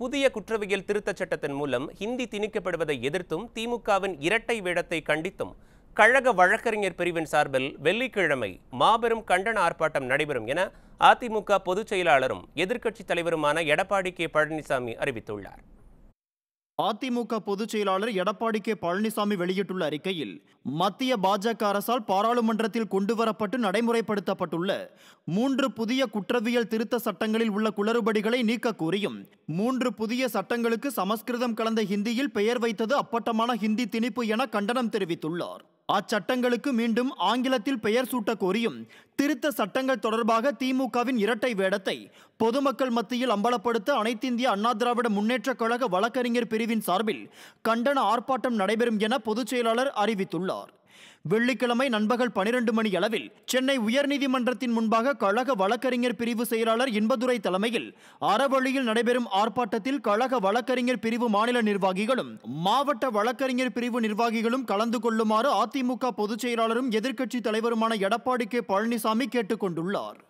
புதிய குற்றவியல் திருத்தச் சட்டத்தின் மூலம் ஹிந்தி திணிக்கப்படுவதை எதிர்த்தும் திமுகவின் இரட்டை வேடத்தை கண்டித்தும் கழக வழக்கறிஞர் பிரிவின் சார்பில் வெள்ளிக்கிழமை மாபெரும் கண்டன ஆர்ப்பாட்டம் நடைபெறும் என அதிமுக பொதுச் செயலாளரும் எதிர்க்கட்சித் தலைவருமான எடப்பாடி கே பழனிசாமி அறிவித்துள்ளார் அதிமுக பொதுச் செயலாளர் எடப்பாடி கே பழனிசாமி வெளியிட்டுள்ள அறிக்கையில் மத்திய பாஜக அரசால் பாராளுமன்றத்தில் கொண்டுவரப்பட்டு நடைமுறைப்படுத்தப்பட்டுள்ள மூன்று புதிய குற்றவியல் திருத்த சட்டங்களில் உள்ள குளறுபடிகளை நீக்க கோரியும் மூன்று புதிய சட்டங்களுக்கு சமஸ்கிருதம் கலந்த ஹிந்தியில் பெயர் வைத்தது அப்பட்டமான ஹிந்தி திணிப்பு என கண்டனம் தெரிவித்துள்ளார் அச்சட்டங்களுக்கு மீண்டும் ஆங்கிலத்தில் பெயர் சூட்ட கோரியும் திருத்த சட்டங்கள் தொடர்பாக திமுகவின் இரட்டை வேடத்தை பொதுமக்கள் மத்தியில் அம்பலப்படுத்த அனைத்திந்திய அண்ணா திராவிட முன்னேற்றக் கழக வழக்கறிஞர் பிரிவின் சார்பில் கண்டன ஆர்ப்பாட்டம் நடைபெறும் என பொதுச் செயலாளர் அறிவித்துள்ளார் வெள்ளிக்கிழமை நண்பகல் பனிரெண்டு மணி அளவில் சென்னை உயர்நீதிமன்றத்தின் முன்பாக கழக வழக்கறிஞர் பிரிவு செயலாளர் இன்பதுரை தலைமையில் அறவழியில் நடைபெறும் ஆர்ப்பாட்டத்தில் கழக வழக்கறிஞர் பிரிவு மாநில நிர்வாகிகளும் மாவட்ட வழக்கறிஞர் பிரிவு நிர்வாகிகளும் கலந்து கொள்ளுமாறு அதிமுக பொதுச் செயலாளரும் எதிர்க்கட்சித் தலைவருமான எடப்பாடி கே பழனிசாமி கேட்டுக்கொண்டுள்ளார்